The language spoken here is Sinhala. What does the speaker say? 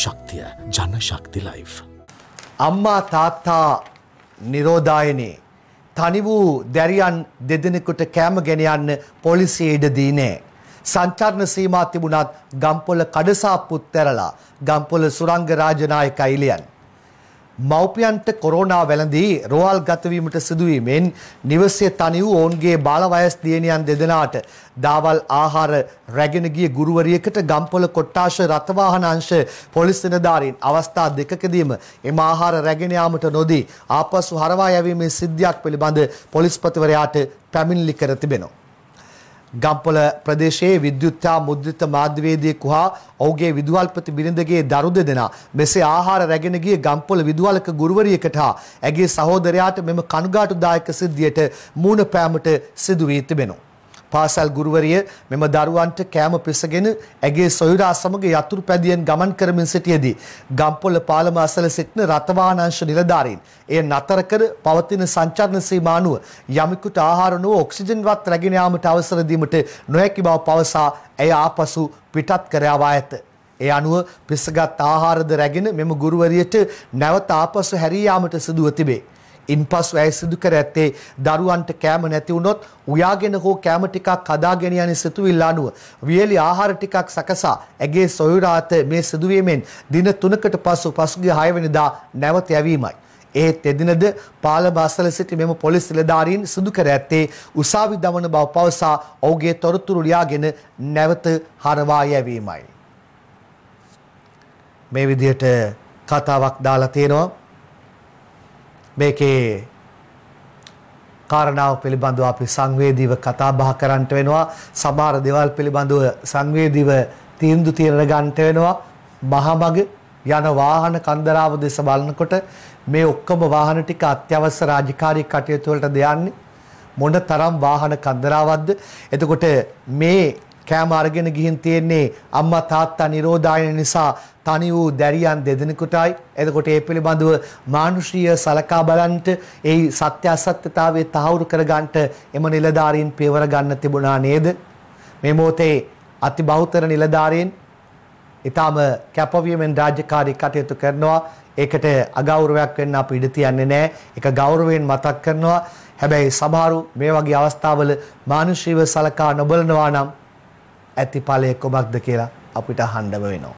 ශක්තිය ජන ශක්ති ලයි්. අම්මා තාත්තා නිරෝධායනේ තනි වූ දැරියන් දෙදෙනෙකුට කෑම ගෙන යන්න පොලිසියට දීනේ. සංචාරණ සීමා තිබුණත් ගම්පොල කඩසාප්පුත් ඇරලා ගම්පොල සුරංග රාජනායක අයිලියන් මව්පියන්ට කොරෝනා වැළඳී රෝහල් ගතවීමට සිදුවීමෙන් නිවසේ තනි වූ ඔවුන්ගේ බාල වයස් දියණියන් දෙදෙනාට දාවල් ආහාර රැගෙන ගිය ගුරුවරියකට ගම්පොළ කොට්ටාශ රථවාහන අංශ පොලිස් නිලධාරීන් අවස්ථා දෙකකදීම එම ආහාර රැගෙන යාමට නොදී ආපසු හරවා යැවීමේ සිද්ධියක් පිළිබඳ පොලිස්පතිවරයාට පැමිණිලි කර තිබෙනවා ගම්පොල ප්‍රදේශයේ විද්‍යුත්තා මුද්‍රිත මාධ්‍යවේදියෙකු හා ඔහුගේ විදුහල්පති බිරිඳගේ දරු දෙදෙනා මෙසේ ආහාර රැගෙන ගිය ගම්පොල විදුහල්ක ගුරුවරියකට හා ඇගේ සහෝදරයාට මෙම කණුගාටුදායක සිද්ධියට මූණ පෑමට සිදු වී තිබෙනවා. පාසල් ගුරුවරිය මෙම දරුවන්ට කෑම පිසගෙන ඇගේ සොයුරා සමග යතුරු පැදියෙන් ගමන් කරමින් සිටියේදී ගම්පොළ පාලම අසල සිටින රතවානංශ නිලධාරීන් එය නතර කර පවතින සංචාරණ සීමා අනුව යමෙකුට ආහාර නොව ඔක්සිජන්වත් රැගෙන යාමට අවසර දීමට නොහැකි බව පවසා ඇය ආපසු පිටත් කර යවා ඇත. ඒ අනුව පිසගත් ආහාරද රැගෙන මෙම ගුරුවරියට නැවත ආපසු හැරී යාමට සිදුව තිබේ. ඉන්පසු ඇය සිදු කර ඇත්තේ දරුවන්ට කෑම නැති වුණොත් උයාගෙන හෝ කෑම ටිකක් කදාගෙන යන සිතුවිල්ල අනුව වියලි ආහාර ටිකක් සකසා ඇගේ සොයුරා අත මේ සිදුවීමෙන් දින 3කට පසු පසුගිය 6 වෙනිදා නැවත යැවීමයි. ඒත් එදිනද පාලම අසල සිටි මෙම පොලිස් නිලධාරීන් සිදු කර ඇත්තේ උසාවි දමන බව පවසා ඔහුගේ තොරතුරු ලියාගෙන නැවත හරවා යැවීමයි. මේ විදිහට කතාවක් දාලා තියෙනවා මේකේ කාරණාව පිළිබඳව අපි සංවේදීව කතා බහ කරන්නට වෙනවා සමහර දේවල් පිළිබඳව සංවේදීව තීන්දුව తీරන ගන්නට වෙනවා මහමග යන වාහන කන්දරාව දෙස බලනකොට මේ ඔක්කොම වාහන ටික අත්‍යවශ්‍ය රාජකාරී කටයුතු වලට දයන්නේ මොන තරම් වාහන කන්දරාවක්ද එතකොට මේ කෑම අරගෙන ගිහින් තියෙන්නේ අම්මා තාත්තා නිරෝධායන නිසා තනි වූ දැරියන් දෙදෙනෙකුටයි එතකොට ඒ පිළිබඳව මානුෂීය සලකා බලන්ට ඒ සත්‍ය අසත්‍යතාවයේ තහවුරු කරගන්නට එම නිලධාරීන් පියවර ගන්න තිබුණා නේද මේ මොහොතේ අති බහුතර නිලධාරීන් ඊටම කැපවීමෙන් රාජකාරී කටයුතු කරනවා ඒකට අගෞරවයක් වෙන්න අපි ඉඩ තියන්නේ නැහැ ඒක ගෞරවයෙන් මතක් කරනවා හැබැයි සමහරු මේ වගේ අවස්ථාවල මානුෂීය සලකා නොබලනවා නම් ඇති ඵලය කොබක්ද කියලා අපිට අහන්නම වෙනවා.